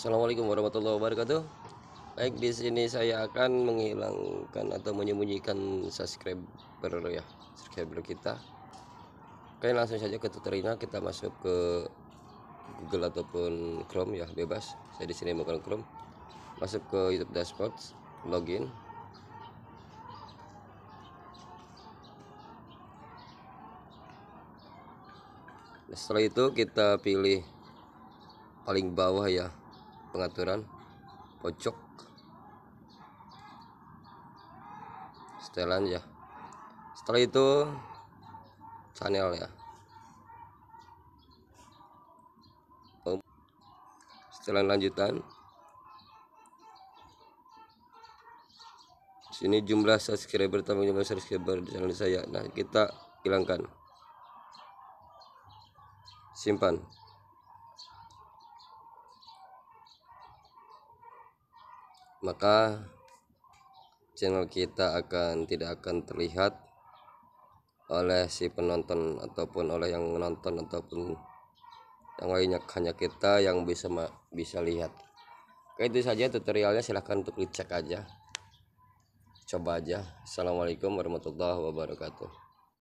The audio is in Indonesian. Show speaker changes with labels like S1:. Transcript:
S1: Assalamualaikum warahmatullahi wabarakatuh. Baik, di sini saya akan menghilangkan atau menyembunyikan subscriber ya, subscriber kita. Oke, langsung saja ke tutorialnya kita masuk ke Google ataupun Chrome ya, bebas. Saya di sini menggunakan Chrome. Masuk ke YouTube dashboard, login. Setelah itu kita pilih paling bawah ya pengaturan pojok setelan ya setelah itu channel ya setelan lanjutan sini jumlah subscriber tambah jumlah subscriber di channel saya nah kita hilangkan simpan maka channel kita akan tidak akan terlihat oleh si penonton ataupun oleh yang menonton ataupun yang lainnya hanya kita yang bisa bisa lihat Oke itu saja tutorialnya silahkan untuk dicek aja coba aja Assalamualaikum warahmatullahi wabarakatuh